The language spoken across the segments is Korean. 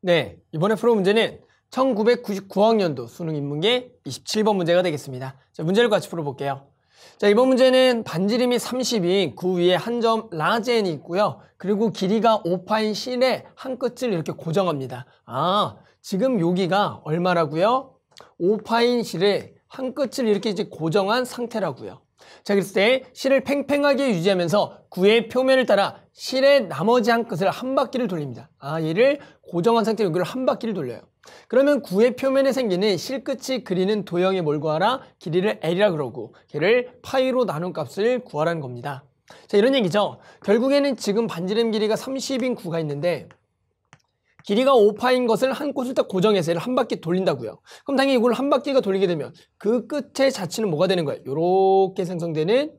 네, 이번에 풀어 문제는 1999학년도 수능 인문계 27번 문제가 되겠습니다. 자, 문제를 같이 풀어볼게요. 자, 이번 문제는 반지름이 30인 그 위에 한 점 라젠이 있고요. 그리고 길이가 5파인 실의 한 끝을 이렇게 고정합니다. 아, 지금 여기가 얼마라고요? 5파인 실의 한 끝을 이렇게 이제 고정한 상태라고요. 자, 그랬을 때 실을 팽팽하게 유지하면서 구의 표면을 따라 실의 나머지 한 끝을 한 바퀴를 돌립니다. 아, 얘를 고정한 상태로 여기를 한 바퀴를 돌려요. 그러면 구의 표면에 생기는 실끝이 그리는 도형의 몰 구하라? 길이를 L이라 그러고 걔를 파이로 나눈 값을 구하라는 겁니다. 자, 이런 얘기죠. 결국에는 지금 반지름 길이가 30인 구가 있는데 길이가 5파인 것을 한 곳을 딱 고정해서 얘를 한 바퀴 돌린다고요. 그럼 당연히 이걸 한 바퀴가 돌리게 되면 그 끝의 자치는 뭐가 되는 거예요? 이렇게 생성되는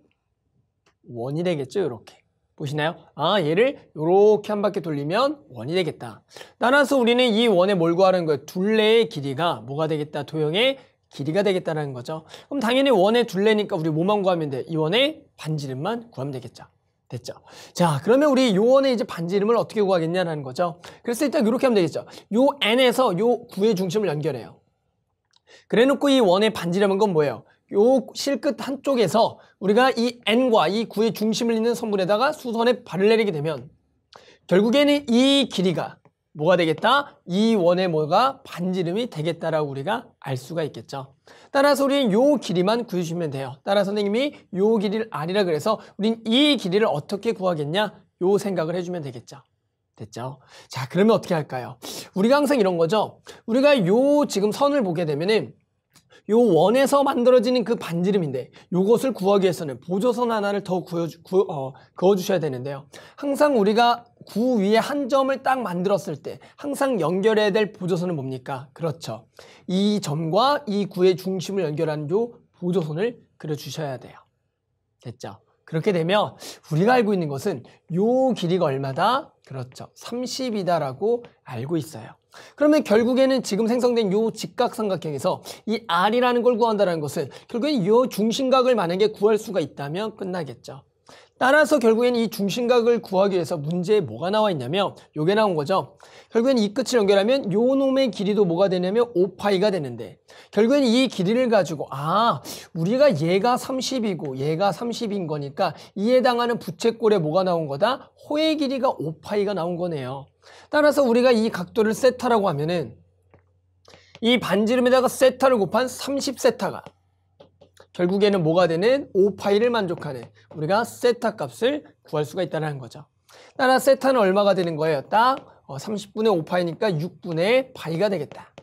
원이 되겠죠. 이렇게. 보시나요? 아, 얘를 이렇게 한 바퀴 돌리면 원이 되겠다. 따라서 우리는 이 원에 뭘 구하는 거예요? 둘레의 길이가 뭐가 되겠다? 도형의 길이가 되겠다는 거죠. 그럼 당연히 원의 둘레니까 우리 뭐만 구하면 돼? 이 원의 반지름만 구하면 되겠죠. 됐죠. 자, 그러면 우리 요원의 이제 반지 이름을 어떻게 구하겠냐는 거죠. 그래서 일단 이렇게 하면 되겠죠. 요 n에서 요 9의 중심을 연결해요. 그래 놓고 이 원의 반지라는 건 뭐예요? 요 실끝 한쪽에서 우리가 이 n과 이 9의 중심을 잇는 선분에다가 수선에 발을 내리게 되면 결국에는 이 길이가 뭐가 되겠다? 이 원의 뭐가 반지름이 되겠다라고 우리가 알 수가 있겠죠. 따라서 우리는 요 길이만 구해주시면 돼요. 따라서 선생님이 요 길이를 아니라 그래서 우린 이 길이를 어떻게 구하겠냐? 요 생각을 해주면 되겠죠. 됐죠? 자, 그러면 어떻게 할까요? 우리가 항상 이런 거죠. 우리가 요 지금 선을 보게 되면은 요 원에서 만들어지는 그 반지름인데 요것을 구하기 위해서는 보조선 하나를 더 구워, 구, 어, 그어주셔야 되는데요. 항상 우리가 구 위에 한 점을 딱 만들었을 때 항상 연결해야 될 보조선은 뭡니까? 그렇죠. 이 점과 이 구의 중심을 연결하는 요 보조선을 그려주셔야 돼요. 됐죠? 그렇게 되면 우리가 알고 있는 것은 요 길이가 얼마다? 그렇죠. 30이다라고 알고 있어요. 그러면 결국에는 지금 생성된 요 직각삼각형에서 이 R이라는 걸 구한다는 것은 결국엔 요 중심각을 만약에 구할 수가 있다면 끝나겠죠. 따라서 결국엔 이 중심각을 구하기 위해서 문제에 뭐가 나와 있냐면 요게 나온 거죠. 결국엔 이 끝을 연결하면 요 놈의 길이도 뭐가 되냐면 5파이가 되는데 결국엔 이 길이를 가지고 아 우리가 얘가 30이고 얘가 30인 거니까 이에 해당하는 부채꼴에 뭐가 나온 거다? 호의 길이가 5파이가 나온 거네요. 따라서 우리가 이 각도를 세타라고 하면은 이 반지름에다가 세타를 곱한 30세타가 결국에는 뭐가 되는 오파일을 만족하는 우리가 세타 값을 구할 수가 있다는 거죠. 따라 세타는 얼마가 되는 거예요? 딱 30분의 어, 5파이니까 6분의 파이가 되겠다.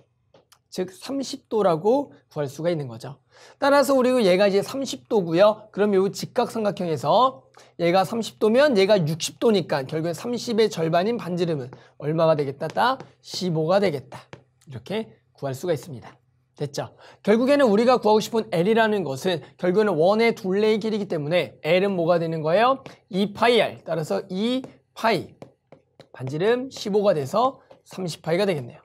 즉 30도라고 구할 수가 있는 거죠. 따라서 우리 그 얘가 이제 30도고요. 그럼 이 직각삼각형에서 얘가 30도면 얘가 60도니까 결국엔 30의 절반인 반지름은 얼마가 되겠다? 딱 15가 되겠다. 이렇게 구할 수가 있습니다. 됐죠. 결국에는 우리가 구하고 싶은 L이라는 것은 결국에는 원의 둘레의 길이기 때문에 L은 뭐가 되는 거예요? 2파이R. 따라서 2파이. 반지름 15가 돼서 30파이가 되겠네요.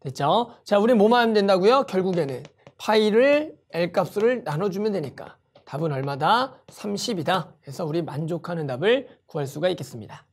됐죠? 자, 우리 뭐만 하면 된다고요? 결국에는 파이를 L 값으로 나눠주면 되니까 답은 얼마다? 30이다. 해서 우리 만족하는 답을 구할 수가 있겠습니다.